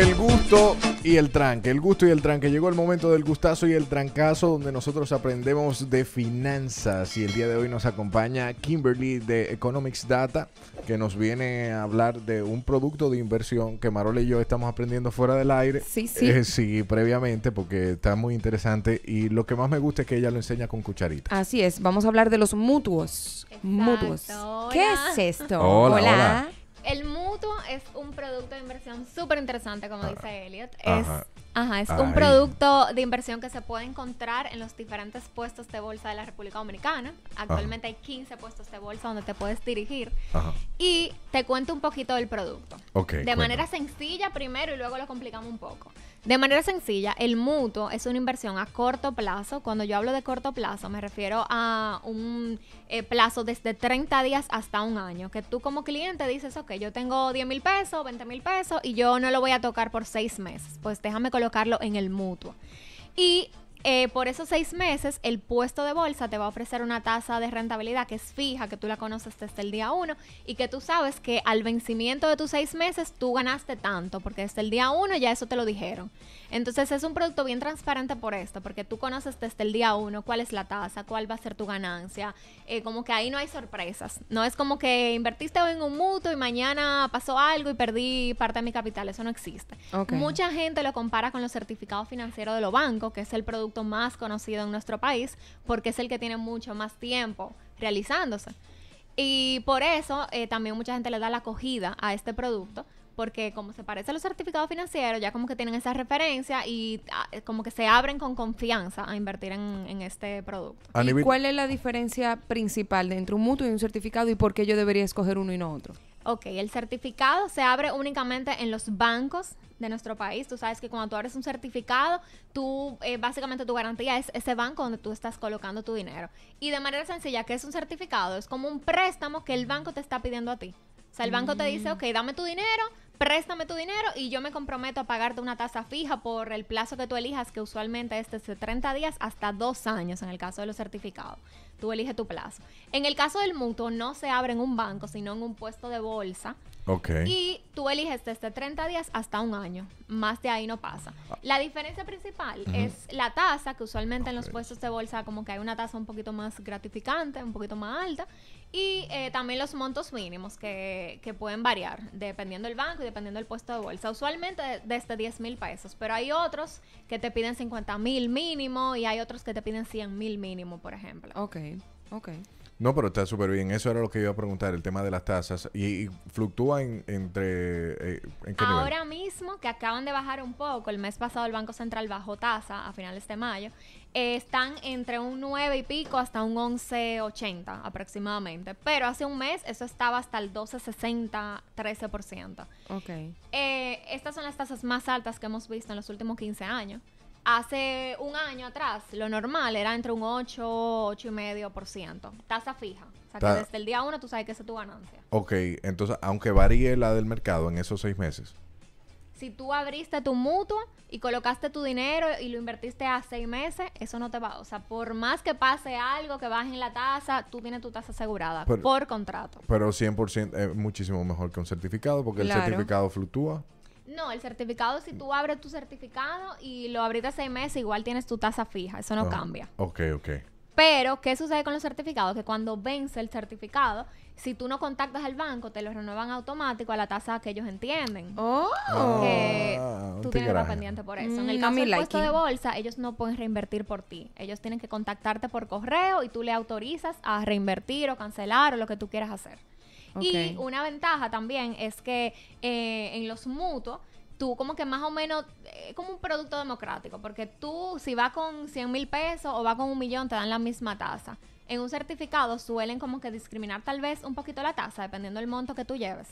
El gusto y el tranque, el gusto y el tranque. Llegó el momento del gustazo y el trancazo donde nosotros aprendemos de finanzas y el día de hoy nos acompaña Kimberly de Economics Data que nos viene a hablar de un producto de inversión que Marola y yo estamos aprendiendo fuera del aire. Sí, sí. Eh, sí, previamente porque está muy interesante y lo que más me gusta es que ella lo enseña con cucharita. Así es, vamos a hablar de los mutuos. Mutuos. ¿Qué es esto? hola. hola el mutuo es un producto de inversión súper interesante, como dice Elliot. Es Ajá, es un producto de inversión que se puede encontrar en los diferentes puestos de bolsa de la República Dominicana. Actualmente hay 15 puestos de bolsa donde te puedes dirigir. Y te cuento un poquito del producto. de manera sencilla primero y luego lo complicamos un poco. De manera sencilla, el mutuo es una inversión a corto plazo. Cuando yo hablo de corto plazo, me refiero a un eh, plazo desde 30 días hasta un año. Que tú como cliente dices, ok, yo tengo 10 mil pesos, 20 mil pesos y yo no lo voy a tocar por seis meses. Pues déjame colocar colocarlo en el mutuo. Y eh, por esos seis meses, el puesto de bolsa te va a ofrecer una tasa de rentabilidad que es fija, que tú la conoces desde el día uno y que tú sabes que al vencimiento de tus seis meses tú ganaste tanto, porque desde el día uno ya eso te lo dijeron. Entonces es un producto bien transparente por esto, porque tú conoces desde el día uno cuál es la tasa, cuál va a ser tu ganancia, eh, como que ahí no hay sorpresas. No es como que invertiste en un mutuo y mañana pasó algo y perdí parte de mi capital, eso no existe. Mucha gente lo compara con los certificados financieros de los bancos, que es el producto más conocido en nuestro país porque es el que tiene mucho más tiempo realizándose. Y por eso eh, también mucha gente le da la acogida a este producto porque como se parece a los certificados financieros, ya como que tienen esa referencia y ah, eh, como que se abren con confianza a invertir en, este producto. ¿Cuál es la diferencia principal entre un mutuo y un certificado y por qué yo debería escoger uno y no otro? Ok, el certificado se abre únicamente en los bancos de nuestro país. Tú sabes que cuando tú abres un certificado, tú eh, básicamente tu garantía es ese banco donde tú estás colocando tu dinero. Y de manera sencilla, ¿qué es un certificado? Es como un préstamo que el banco te está pidiendo a ti. O sea, el banco te dice, mm. ok, dame tu dinero, préstame tu dinero y yo me comprometo a pagarte una tasa fija por el plazo que tú elijas, que usualmente es de 30 días hasta 2 años en el caso de los certificados. Tú eliges tu plazo. En el caso del mutuo no se abre en un banco, sino en un puesto de bolsa y tú eliges desde 30 días hasta un año. Más de ahí no pasa. Ah. La diferencia principal es la tasa, que usualmente en los puestos de bolsa como que hay una tasa un poquito más gratificante, un poquito más alta. Y eh, también los montos mínimos que, que, pueden variar dependiendo del banco y dependiendo del puesto de bolsa. Usualmente desde 10 mil pesos, pero hay otros que te piden 50 mil mínimo y hay otros que te piden 100 mil mínimo, por ejemplo. Ok, ok. No, pero está súper bien. Eso era lo que iba a preguntar, el tema de las tasas. ¿Y, fluctúan fluctúa entre... Eh, Ahora mismo, que acaban de bajar un poco, el mes pasado el Banco Central bajó tasa a finales de mayo, están entre un 9 y pico hasta un 11,80 aproximadamente. Pero hace un mes eso estaba hasta el 12,60, 13%. Ok. Eh, estas son las tasas más altas que hemos visto en los últimos 15 años. Hace un año atrás, lo normal era entre un 8, 8 y medio por ciento. Tasa fija. O sea, que desde el día 1 tú sabes que esa es tu ganancia. Ok, entonces, aunque varíe la del mercado en esos seis meses. Si tú abriste tu mutuo y colocaste tu dinero y lo invertiste a seis meses, eso no te va. O sea, por más que pase algo, que bajen la tasa, tú tienes tu tasa asegurada por contrato. Pero 100% es eh, muchísimo mejor que un certificado porque el certificado fluctúa. No, el certificado, si tú abres tu certificado y lo abriste seis meses, igual tienes tu tasa fija, eso no ah, cambia. Ok, ok. Pero, ¿qué sucede con los certificados? Que cuando vence el certificado, si tú no contactas al banco, te lo renuevan automático a la tasa que ellos entienden. ¡Oh! Que ah, tú tienes que pendiente por eso. en el mm, caso de bolsa, ellos no pueden reinvertir por ti. Ellos tienen que contactarte por correo y tú le autorizas a reinvertir o cancelar o lo que tú quieras hacer. Y una ventaja también es que eh, en los mutuos tú como que más o menos, es eh, como un producto democrático, porque tú si vas con 100 mil pesos o va con un millón, te dan la misma tasa. En un certificado suelen como que discriminar tal vez un poquito la tasa, dependiendo del monto que tú lleves.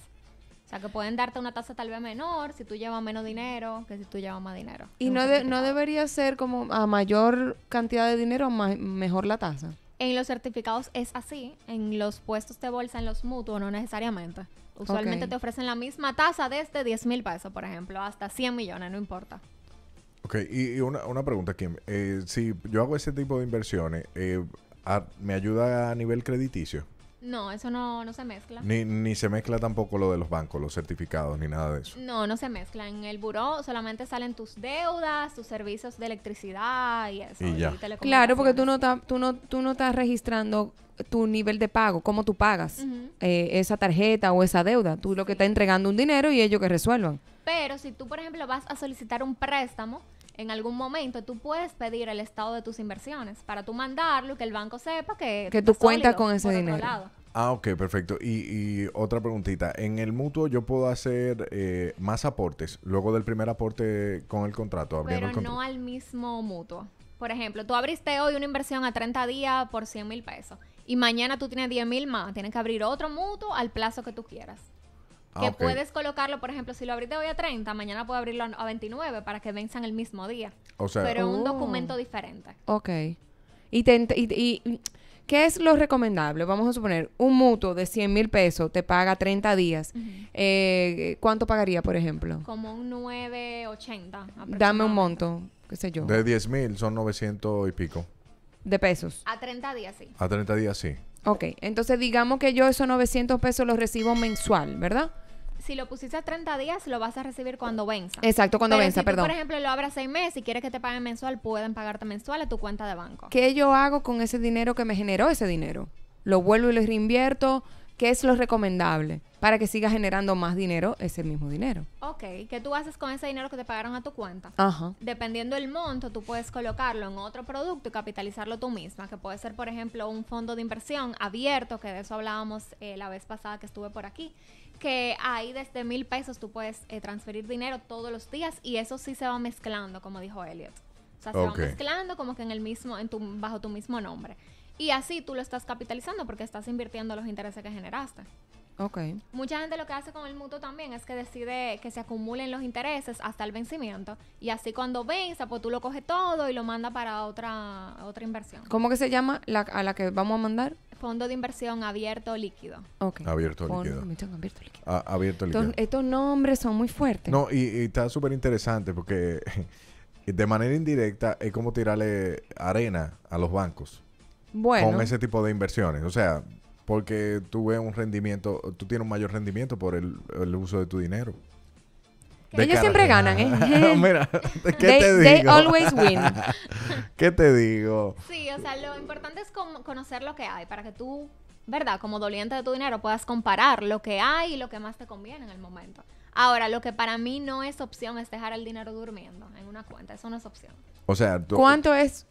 O sea, que pueden darte una tasa tal vez menor si tú llevas menos dinero que si tú llevas más dinero. ¿Y no, no debería ser como a mayor cantidad de dinero, mejor la tasa? En los certificados es así, en los puestos de bolsa, en los mutuos, no necesariamente. Usualmente te ofrecen la misma tasa desde 10 mil pesos, por ejemplo, hasta 100 millones, no importa. Ok, y, una, una, pregunta, Kim. Eh, si yo hago ese tipo de inversiones, eh, ¿me ayuda a nivel crediticio? No, eso no, no se mezcla. Ni, ni se mezcla tampoco lo de los bancos, los certificados, ni nada de eso. No, no se mezcla. En el buró solamente salen tus deudas, tus servicios de electricidad y eso. Y ya. claro, porque tú no, tú, no, tú no estás registrando tu nivel de pago, cómo tú pagas eh, esa tarjeta o esa deuda. Tú lo que estás entregando un dinero y ellos que resuelvan. Pero si tú, por ejemplo, vas a solicitar un préstamo, en algún momento tú puedes pedir el estado de tus inversiones para tú mandarlo y que el banco sepa que... tú cuentas con ese dinero. Ah, ok, perfecto. Y, otra preguntita. En el mutuo yo puedo hacer eh, más aportes luego del primer aporte con el contrato. Pero no al mismo mutuo. Por ejemplo, tú abriste hoy una inversión a 30 días por 100 mil pesos y mañana tú tienes 10 mil más. Tienes que abrir otro mutuo al plazo que tú quieras. Ah, que puedes colocarlo, por ejemplo, si lo abriste hoy a 30, mañana puedo abrirlo a 29 para que venzan el mismo día. O sea, pero un oh. documento diferente. Ok. Y, y, mm, qué es lo recomendable? Vamos a suponer, un mutuo de 100 mil pesos te paga 30 días. Eh, ¿Cuánto pagaría, por ejemplo? Como un 9,80. Dame un monto, qué sé yo. De 10 mil son 900 y pico. De pesos. A 30 días, sí. A 30 días, sí. Ok, entonces digamos que yo esos 900 pesos los recibo mensual, ¿verdad? si lo pusiste a 30 días, lo vas a recibir cuando venza. Exacto, cuando Pero venza, si por ejemplo, lo abras seis meses y quieres que te paguen mensual, pueden pagarte mensual a tu cuenta de banco. ¿Qué yo hago con ese dinero que me generó ese dinero? ¿Lo vuelvo y lo reinvierto? ¿Qué es lo recomendable para que siga generando más dinero ese mismo dinero? Ok, ¿qué tú haces con ese dinero que te pagaron a tu cuenta? Ajá. Dependiendo del monto, tú puedes colocarlo en otro producto y capitalizarlo tú misma, que puede ser, por ejemplo, un fondo de inversión abierto, que de eso hablábamos eh, la vez pasada que estuve por aquí, que ahí desde mil pesos tú puedes eh, transferir dinero todos los días y eso sí se va mezclando, como dijo Elliot. O sea, se va mezclando como que en el mismo, en tu, bajo tu mismo nombre. Y así tú lo estás capitalizando porque estás invirtiendo los intereses que generaste. Okay. Mucha gente lo que hace con el mutuo también es que decide que se acumulen los intereses hasta el vencimiento y así cuando venza, pues tú lo coges todo y lo manda para otra otra inversión. ¿Cómo que se llama la, a la que vamos a mandar? Fondo de inversión abierto líquido. Okay. Abierto líquido. abierto líquido. Ah, abierto líquido. estos nombres son muy fuertes. No, y, y está súper interesante porque de manera indirecta es como tirarle arena a los bancos. Bueno. Con ese tipo de inversiones. O sea, porque tú ves un rendimiento, tú tienes un mayor rendimiento por el, uso de tu dinero. Ellos siempre ganan, ¿eh? Ah, mira, ¿qué te digo? They always win. ¿Qué te digo? Sí, o sea, lo importante es conocer lo que hay para que tú, ¿verdad? Como doliente de tu dinero puedas comparar lo que hay y lo que más te conviene en el momento. Ahora, lo que para mí no es opción es dejar el dinero durmiendo en una cuenta. Eso no es opción. O sea, tú... ¿cuánto es?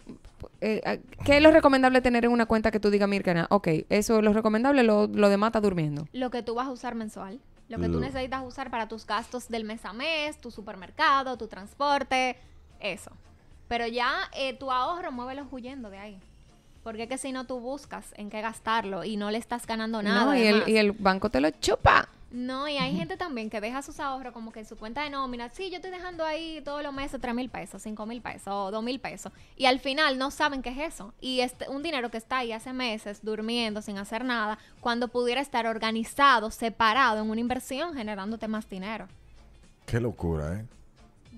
Eh, eh, ¿Qué es lo recomendable tener en una cuenta que tú digas, Mirka, ok, eso es lo recomendable, lo, lo demás durmiendo? Lo que tú vas a usar mensual. Lo que tú necesitas usar para tus gastos del mes a mes, tu supermercado, tu transporte, eso. Pero ya eh, tu ahorro, muévelo huyendo de ahí. Porque es que si no, tú buscas en qué gastarlo y no le estás ganando nada. y el, banco te lo chupa. No, y hay gente también que deja sus ahorros como que en su cuenta de nómina. Sí, yo estoy dejando ahí todos los meses 3 mil pesos, 5 mil pesos, 2 mil pesos. Y al final no saben qué es eso. Y es este, un dinero que está ahí hace meses durmiendo sin hacer nada, cuando pudiera estar organizado, separado en una inversión, generándote más dinero. Qué locura, ¿eh?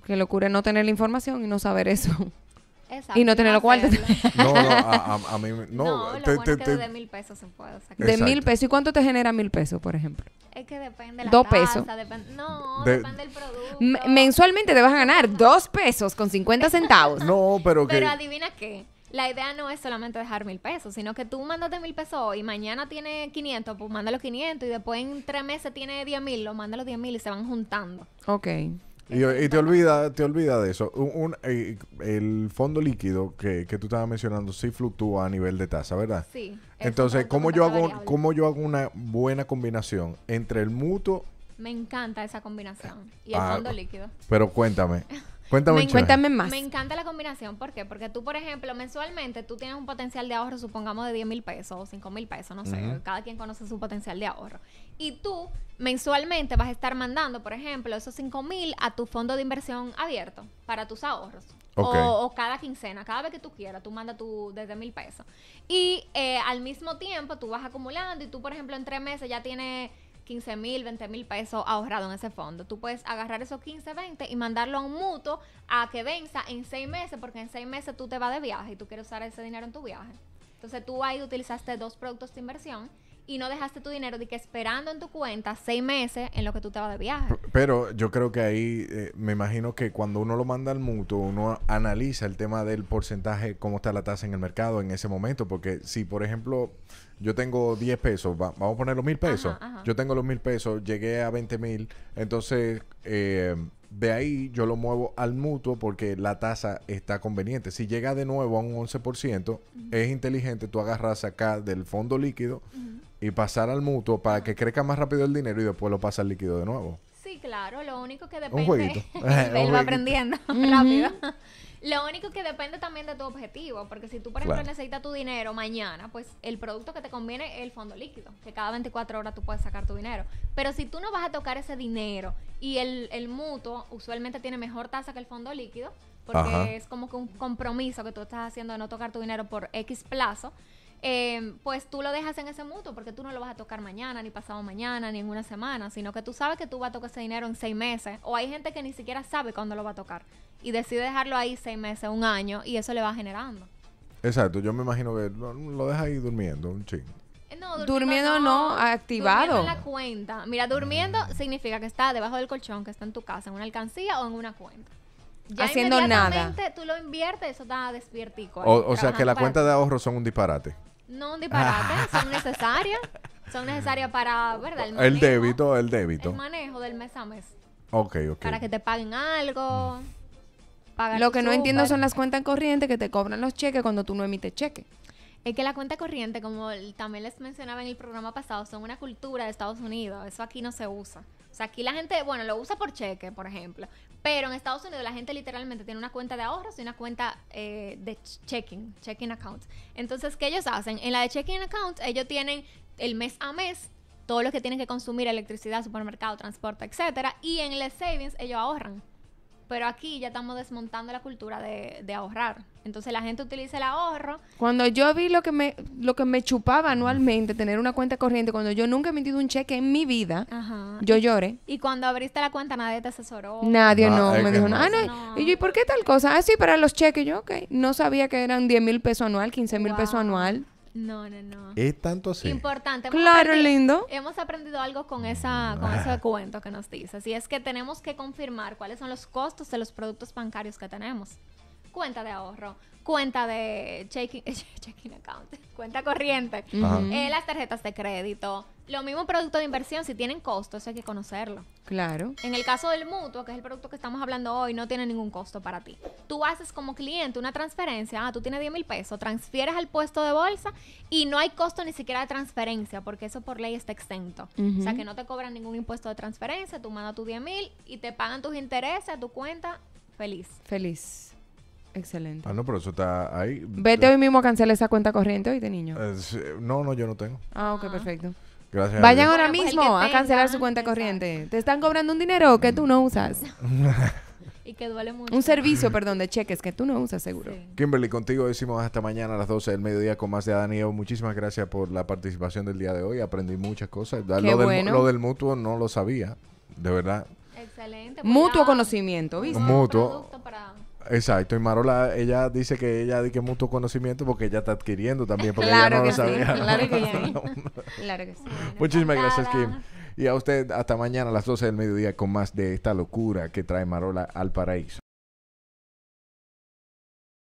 Qué locura no tener la información y no saber eso. Exacto, y no tener lo cual. No, no, a, mí no. no lo es que de mil pesos se puede sacar. De mil pesos. ¿Y cuánto te genera mil pesos, por ejemplo? Es que depende la Dos pesos. no, depende del producto. mensualmente te vas a ganar dos pesos con 50 centavos. no, pero que... Pero adivina qué. La idea no es solamente dejar mil pesos, sino que tú mandaste mil pesos hoy, mañana tiene 500, pues manda los 500 y después en tres meses tiene 10 mil, lo manda los 10 mil y se van juntando. Ok. Y, te olvida, te olvida de eso. Eh, el fondo líquido que, que, tú estabas mencionando sí fluctúa a nivel de tasa, ¿verdad? Sí. Entonces, ¿cómo yo, hago, yo hago una buena combinación entre el mutuo? Me encanta esa combinación. Y el ah, fondo líquido. Pero cuéntame. Cuéntame, cuéntame más. Me encanta la combinación. ¿Por qué? Porque tú, por ejemplo, mensualmente tú tienes un potencial de ahorro, supongamos, de 10 mil pesos o 5 mil pesos, no sé. Cada quien conoce su potencial de ahorro. Y tú mensualmente vas a estar mandando, por ejemplo, esos 5 mil a tu fondo de inversión abierto para tus ahorros. O, cada quincena, cada vez que tú quieras, tú mandas tu desde mil pesos. Y eh, al mismo tiempo tú vas acumulando y tú, por ejemplo, en tres meses ya tienes 15 mil, 20 mil pesos ahorrado en ese fondo. Tú puedes agarrar esos 15, 20 y mandarlo a un mutuo a que venza en seis meses, porque en seis meses tú te vas de viaje y tú quieres usar ese dinero en tu viaje. Entonces tú ahí utilizaste dos productos de inversión y no dejaste tu dinero de que esperando en tu cuenta seis meses en lo que tú te vas de viaje. Pero yo creo que ahí eh, me imagino que cuando uno lo manda al mutuo, uno analiza el tema del porcentaje, cómo está la tasa en el mercado en ese momento, porque si por ejemplo yo tengo 10 pesos, vamos a poner los mil pesos, yo tengo los mil pesos, llegué a 20 mil, entonces... Eh, de ahí yo lo muevo al mutuo porque la tasa está conveniente. Si llega de nuevo a un 11%, es inteligente tú agarras acá del fondo líquido y pasar al mutuo para que crezca más rápido el dinero y después lo pasa al líquido de nuevo. Sí, claro, lo único que depende. Un jueguito. él va aprendiendo rápido. Lo único que depende también de tu objetivo, porque si tú, por ejemplo, necesitas tu dinero mañana, pues el producto que te conviene es el fondo líquido, que cada 24 horas tú puedes sacar tu dinero. Pero si tú no vas a tocar ese dinero y el, el mutuo usualmente tiene mejor tasa que el fondo líquido, porque es como que un compromiso que tú estás haciendo de no tocar tu dinero por X plazo, Em, pues tú lo dejas en ese mutuo porque tú no lo vas a tocar mañana, ni pasado mañana, ni en una semana, sino que tú sabes que tú vas a tocar ese dinero en seis meses. O hay gente que ni siquiera sabe cuándo lo va a tocar y decide dejarlo ahí seis meses, un año, y eso le va generando. Exacto, yo me imagino que lo, deja ahí durmiendo, un ching. Eh, no, durmiendo, no, activado. Durmiendo en la cuenta. Mira, durmiendo mm. significa que está debajo del colchón, que está en tu casa, en una alcancía o en una cuenta ya haciendo nada. Tú lo inviertes, eso está despiertico. o, sea que las cuentas de ahorro son un disparate. No un disparate, son necesarias. Son necesarias para, ¿verdad? El, manejo, el, débito, el débito. El manejo del mes a mes. Ok, ok. Para que te paguen algo. Mm. Lo que no entiendo son las cuentas corrientes que te cobran los cheques cuando tú no emites cheque. Es que la cuenta corriente, como también les mencionaba en el programa pasado, son una cultura de Estados Unidos. Eso aquí no se usa. O sea, aquí la gente, bueno, lo usa por cheque, por ejemplo. Pero en Estados Unidos la gente literalmente tiene una cuenta de ahorros y una cuenta eh, de checking, checking account. Entonces, ¿qué ellos hacen? En la de checking account, ellos tienen el mes a mes todo lo que tienen que consumir, electricidad, supermercado, transporte, etcétera. Y en el savings ellos ahorran. Pero aquí ya estamos desmontando la cultura de, ahorrar. Entonces la gente utiliza el ahorro. Cuando yo vi lo que me lo que me chupaba anualmente tener una cuenta corriente, cuando yo nunca he emitido un cheque en mi vida, yo lloré. Y cuando abriste la cuenta nadie te asesoró. Nadie no, me dijo, ah, no. Y yo, ¿y por qué tal cosa? Ah, sí, para los cheques. Yo, ok, no sabía que eran 10 mil pesos anual, 15 mil pesos anual. No, no, no. Es tanto así. Importante. claro, lindo. Hemos aprendido algo con, esa, mm. con ese ah. cuento que nos dices Así es que tenemos que confirmar cuáles son los costos de los productos bancarios que tenemos. Cuenta de ahorro, cuenta de checking, checking account, cuenta corriente, eh, las tarjetas de crédito, lo mismo producto de inversión, si tienen costo, eso hay que conocerlo. Claro. En el caso del mutuo, que es el producto que estamos hablando hoy, no tiene ningún costo para ti. Tú haces como cliente una transferencia, ah, tú tienes 10 mil pesos, transfieres al puesto de bolsa y no hay costo ni siquiera de transferencia, porque eso por ley está exento. O sea, que no te cobran ningún impuesto de transferencia, tú mandas tus 10 mil y te pagan tus intereses a tu cuenta, feliz. Feliz. Excelente. Ah, no, pero eso está ahí. Vete hoy mismo a cancelar esa cuenta corriente hoy de niño. Eh, no, no, yo no tengo. Ah, ok, ah. perfecto. Vayan ahora pues, mismo a cancelar su cuenta corriente. Te están cobrando un dinero que tú no usas. Un servicio, perdón, de cheques que tú no usas seguro. Kimberly, contigo decimos hasta mañana a las 12 del mediodía con más de Adán Muchísimas gracias por la participación del día de hoy. Aprendí muchas cosas. lo, del, lo del mutuo no lo sabía, de verdad. Excelente. Pues mutuo conocimiento, ¿viste? Mutuo. Exacto, y Marola, ella dice que ella que mucho conocimiento porque ella está adquiriendo también, porque ella no lo sabía. claro que sí. Muchísimas gracias, Kim. Y a usted, hasta mañana a las 12 del mediodía con más de esta locura que trae Marola al paraíso.